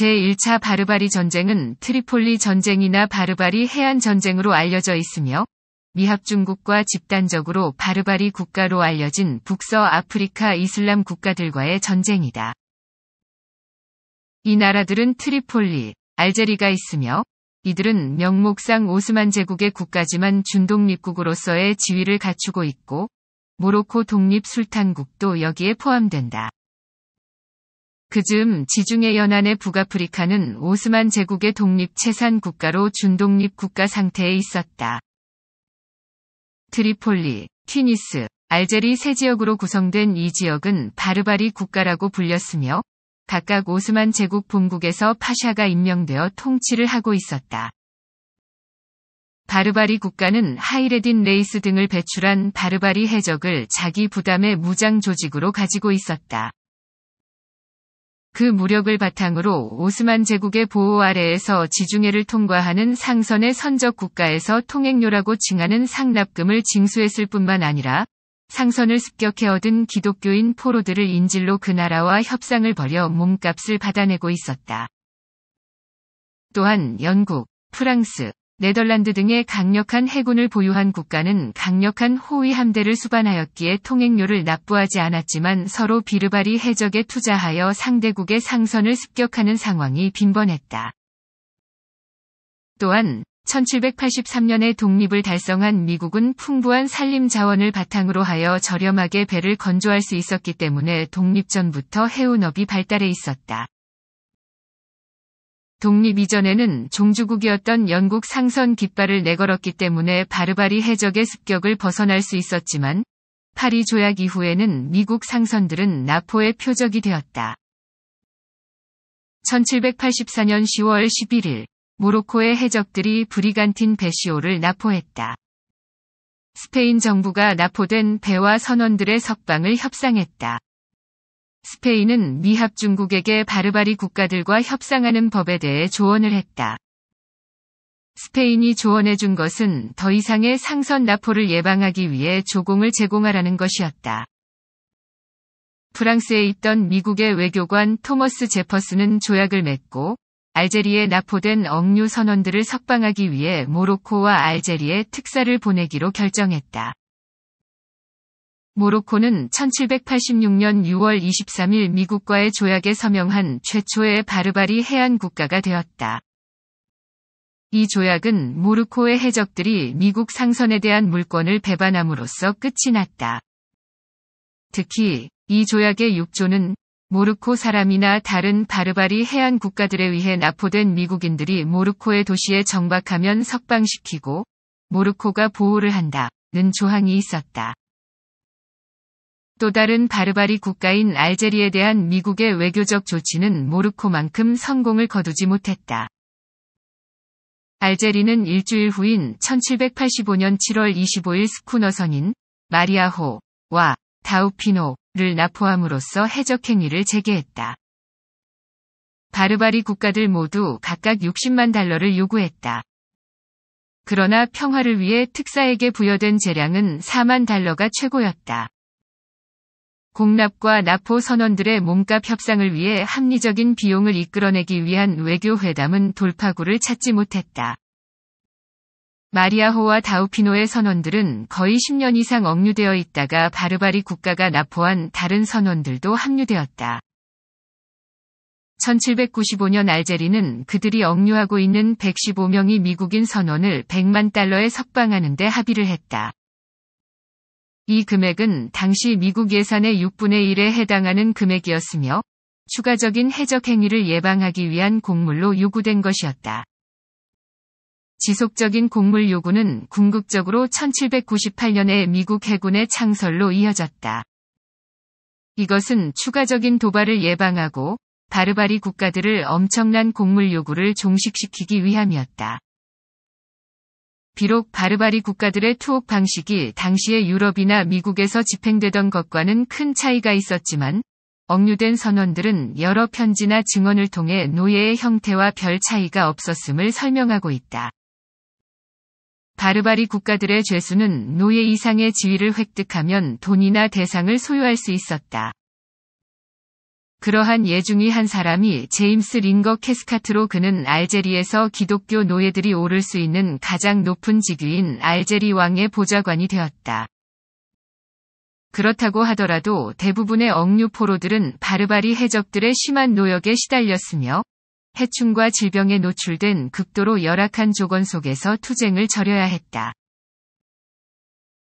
제1차 바르바리 전쟁은 트리폴리 전쟁이나 바르바리 해안 전쟁으로 알려져 있으며 미합 중국과 집단적으로 바르바리 국가로 알려진 북서 아프리카 이슬람 국가들과의 전쟁이다. 이 나라들은 트리폴리, 알제리가 있으며 이들은 명목상 오스만 제국의 국가지만 준독립국으로서의 지위를 갖추고 있고 모로코 독립 술탄국도 여기에 포함된다. 그즈음 지중해 연안의 북아프리카는 오스만 제국의 독립 채산 국가로 준독립 국가 상태에 있었다. 트리폴리, 튀니스, 알제리 세 지역으로 구성된 이 지역은 바르바리 국가라고 불렸으며 각각 오스만 제국 본국에서 파샤가 임명되어 통치를 하고 있었다. 바르바리 국가는 하이레딘 레이스 등을 배출한 바르바리 해적을 자기 부담의 무장 조직으로 가지고 있었다. 그 무력을 바탕으로 오스만 제국의 보호 아래에서 지중해를 통과하는 상선의 선적 국가에서 통행료라고 칭하는 상납금을 징수했을 뿐만 아니라 상선을 습격해 얻은 기독교인 포로들을 인질로 그 나라와 협상을 벌여 몸값을 받아내고 있었다. 또한 영국, 프랑스, 네덜란드 등의 강력한 해군을 보유한 국가는 강력한 호위 함대를 수반하였기에 통행료를 납부하지 않았지만 서로 비르바리 해적에 투자하여 상대국의 상선을 습격하는 상황이 빈번했다. 또한 1783년에 독립을 달성한 미국은 풍부한 산림 자원을 바탕으로 하여 저렴하게 배를 건조할 수 있었기 때문에 독립 전부터 해운업이 발달해 있었다. 독립 이전에는 종주국이었던 영국 상선 깃발을 내걸었기 때문에 바르바리 해적의 습격을 벗어날 수 있었지만 파리 조약 이후에는 미국 상선들은 나포의 표적이 되었다. 1784년 10월 11일 모로코의 해적들이 브리간틴 베시오를 나포했다. 스페인 정부가 나포된 배와 선원들의 석방을 협상했다. 스페인은 미합 중국에게 바르바리 국가들과 협상하는 법에 대해 조언을 했다. 스페인이 조언해준 것은 더 이상의 상선 나포를 예방하기 위해 조공을 제공하라는 것이었다. 프랑스에 있던 미국의 외교관 토머스 제퍼스는 조약을 맺고 알제리에 나포된 억류 선원들을 석방하기 위해 모로코와 알제리에 특사를 보내기로 결정했다. 모로코는 1786년 6월 23일 미국과의 조약에 서명한 최초의 바르바리 해안 국가가 되었다. 이 조약은 모로코의 해적들이 미국 상선에 대한 물권을 배반함으로써 끝이 났다. 특히 이 조약의 6조는 모로코 사람이나 다른 바르바리 해안 국가들에 의해 납포된 미국인들이 모로코의 도시에 정박하면 석방시키고 모로코가 보호를 한다는 조항이 있었다. 또 다른 바르바리 국가인 알제리에 대한 미국의 외교적 조치는 모르코만큼 성공을 거두지 못했다. 알제리는 일주일 후인 1785년 7월 25일 스쿠너선인 마리아호와 다우피노를 나포함으로써 해적행위를 재개했다. 바르바리 국가들 모두 각각 60만 달러를 요구했다. 그러나 평화를 위해 특사에게 부여된 재량은 4만 달러가 최고였다. 공납과 납포 선원들의 몸값 협상을 위해 합리적인 비용을 이끌어내기 위한 외교 회담은 돌파구를 찾지 못했다. 마리아호와 다우피노의 선원들은 거의 10년 이상 억류되어 있다가 바르바리 국가가 납포한 다른 선원들도 합류되었다. 1795년 알제리는 그들이 억류하고 있는 115명의 미국인 선원을 100만 달러에 석방하는데 합의를 했다. 이 금액은 당시 미국 예산의 6분의 1에 해당하는 금액이었으며 추가적인 해적 행위를 예방하기 위한 공물로 요구된 것이었다. 지속적인 공물 요구는 궁극적으로 1798년에 미국 해군의 창설로 이어졌다. 이것은 추가적인 도발을 예방하고 바르바리 국가들을 엄청난 공물 요구를 종식시키기 위함이었다. 비록 바르바리 국가들의 투옥 방식이 당시의 유럽이나 미국에서 집행되던 것과는 큰 차이가 있었지만 억류된 선원들은 여러 편지나 증언을 통해 노예의 형태와 별 차이가 없었음을 설명하고 있다. 바르바리 국가들의 죄수는 노예 이상의 지위를 획득하면 돈이나 대상을 소유할 수 있었다. 그러한 예중이한 사람이 제임스 링거 캐스카트로 그는 알제리에서 기독교 노예들이 오를 수 있는 가장 높은 직위인 알제리 왕의 보좌관이 되었다. 그렇다고 하더라도 대부분의 억류 포로들은 바르바리 해적들의 심한 노역에 시달렸으며 해충과 질병에 노출된 극도로 열악한 조건 속에서 투쟁을 절여야 했다.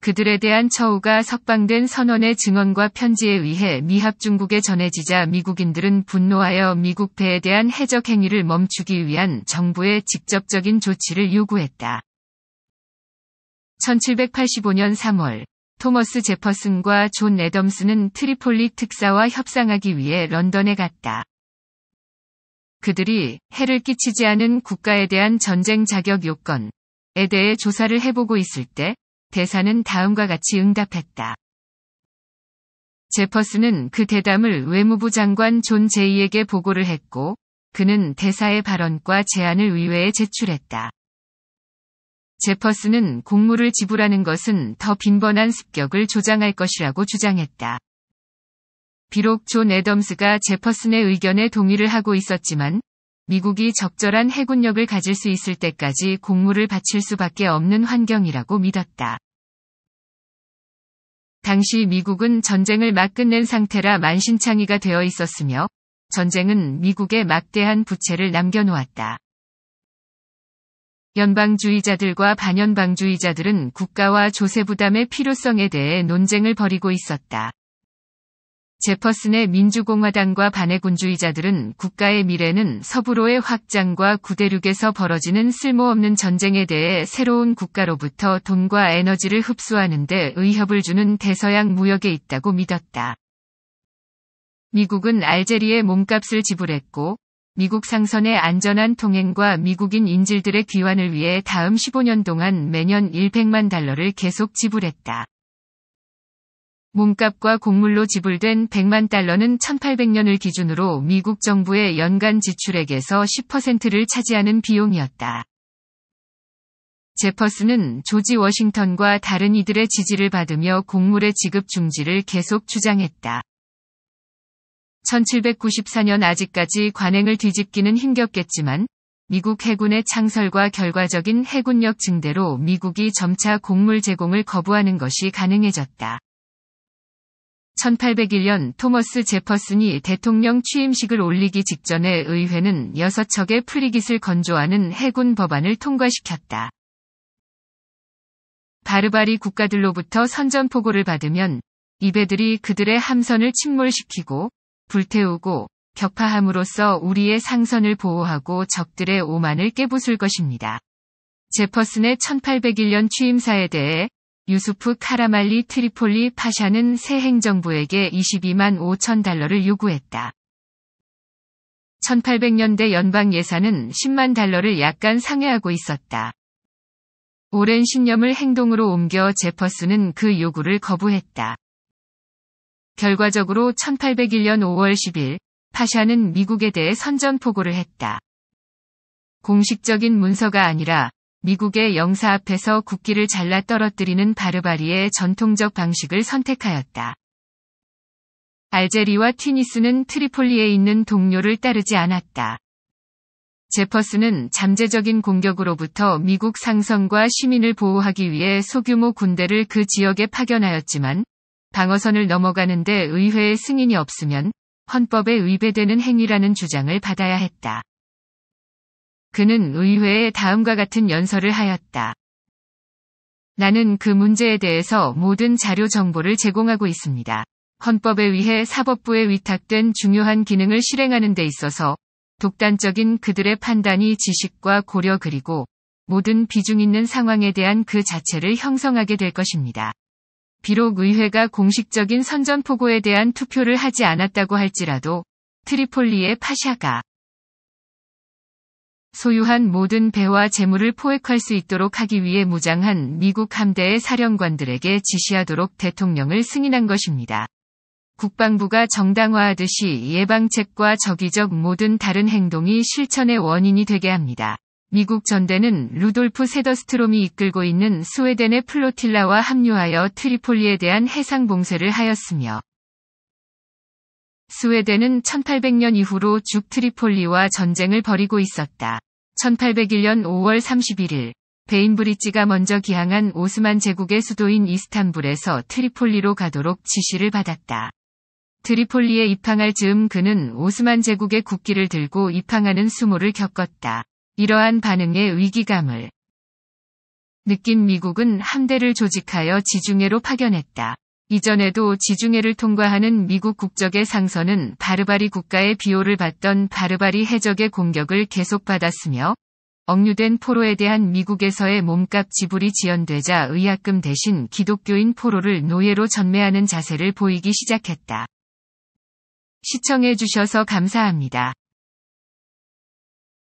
그들에 대한 처우가 석방된 선원의 증언과 편지에 의해 미합 중국에 전해지자 미국인들은 분노하여 미국 배에 대한 해적 행위를 멈추기 위한 정부의 직접적인 조치를 요구했다. 1785년 3월 토머스 제퍼슨과 존 애덤스는 트리폴리 특사와 협상하기 위해 런던에 갔다. 그들이 해를 끼치지 않은 국가에 대한 전쟁 자격 요건에 대해 조사를 해보고 있을 때 대사는 다음과 같이 응답했다. 제퍼스는 그 대담을 외무부 장관 존 제이에게 보고를 했고, 그는 대사의 발언과 제안을 의회에 제출했다. 제퍼스는 공무를 지불하는 것은 더 빈번한 습격을 조장할 것이라고 주장했다. 비록 존 애덤스가 제퍼슨의 의견에 동의를 하고 있었지만 미국이 적절한 해군력을 가질 수 있을 때까지 공무를 바칠 수밖에 없는 환경이라고 믿었다. 당시 미국은 전쟁을 막 끝낸 상태라 만신창이가 되어 있었으며 전쟁은 미국의 막대한 부채를 남겨놓았다. 연방주의자들과 반연방주의자들은 국가와 조세 부담의 필요성에 대해 논쟁을 벌이고 있었다. 제퍼슨의 민주공화당과 반해군주의자들은 국가의 미래는 서부로의 확장과 구대륙에서 벌어지는 쓸모없는 전쟁에 대해 새로운 국가로부터 돈과 에너지를 흡수하는 데 의협을 주는 대서양 무역에 있다고 믿었다. 미국은 알제리의 몸값을 지불했고 미국 상선의 안전한 통행과 미국인 인질들의 귀환을 위해 다음 15년 동안 매년 100만 달러를 계속 지불했다. 몸값과 곡물로 지불된 100만 달러는 1800년을 기준으로 미국 정부의 연간 지출액에서 10%를 차지하는 비용이었다. 제퍼스는 조지 워싱턴과 다른 이들의 지지를 받으며 곡물의 지급 중지를 계속 주장했다. 1794년 아직까지 관행을 뒤집기는 힘겹겠지만 미국 해군의 창설과 결과적인 해군력 증대로 미국이 점차 곡물 제공을 거부하는 것이 가능해졌다. 1801년 토머스 제퍼슨이 대통령 취임식을 올리기 직전에 의회는 6척의 프리깃을 건조하는 해군 법안을 통과시켰다. 바르바리 국가들로부터 선전포고를 받으면 이배들이 그들의 함선을 침몰시키고 불태우고 격파함으로써 우리의 상선을 보호하고 적들의 오만을 깨부술 것입니다. 제퍼슨의 1801년 취임사에 대해 유수프 카라말리 트리폴리 파샤는 새 행정부에게 22만 5천 달러를 요구했다. 1800년대 연방 예산은 10만 달러를 약간 상회하고 있었다. 오랜 신념을 행동으로 옮겨 제퍼스는 그 요구를 거부했다. 결과적으로 1801년 5월 10일 파샤는 미국에 대해 선전포고를 했다. 공식적인 문서가 아니라 미국의 영사 앞에서 국기를 잘라 떨어뜨리는 바르바리의 전통적 방식을 선택하였다. 알제리와 튀니스는 트리폴리에 있는 동료를 따르지 않았다. 제퍼스는 잠재적인 공격으로부터 미국 상선과 시민을 보호하기 위해 소규모 군대를 그 지역에 파견하였지만 방어선을 넘어가는데 의회의 승인이 없으면 헌법에 위배되는 행위라는 주장을 받아야 했다. 그는 의회에 다음과 같은 연설을 하였다. 나는 그 문제에 대해서 모든 자료 정보를 제공하고 있습니다. 헌법에 의해 사법부에 위탁된 중요한 기능을 실행하는 데 있어서 독단적인 그들의 판단이 지식과 고려 그리고 모든 비중 있는 상황에 대한 그 자체를 형성하게 될 것입니다. 비록 의회가 공식적인 선전포고에 대한 투표를 하지 않았다고 할지라도 트리폴리의 파샤가 소유한 모든 배와 재물을 포획할 수 있도록 하기 위해 무장한 미국 함대의 사령관들에게 지시하도록 대통령을 승인한 것입니다. 국방부가 정당화하듯이 예방책과 적의적 모든 다른 행동이 실천의 원인이 되게 합니다. 미국 전대는 루돌프 세더스트롬이 이끌고 있는 스웨덴의 플로틸라와 합류하여 트리폴리에 대한 해상 봉쇄를 하였으며 스웨덴은 1800년 이후로 죽 트리폴리와 전쟁을 벌이고 있었다. 1801년 5월 31일 베인브릿지가 먼저 기항한 오스만 제국의 수도인 이스탄불에서 트리폴리로 가도록 지시를 받았다. 트리폴리에 입항할 즈음 그는 오스만 제국의 국기를 들고 입항하는 수모를 겪었다. 이러한 반응의 위기감을 느낀 미국은 함대를 조직하여 지중해로 파견했다. 이전에도 지중해를 통과하는 미국 국적의 상선은 바르바리 국가의 비호를 받던 바르바리 해적의 공격을 계속받았으며 억류된 포로에 대한 미국에서의 몸값 지불이 지연되자 의약금 대신 기독교인 포로를 노예로 전매하는 자세를 보이기 시작했다. 시청해주셔서 감사합니다.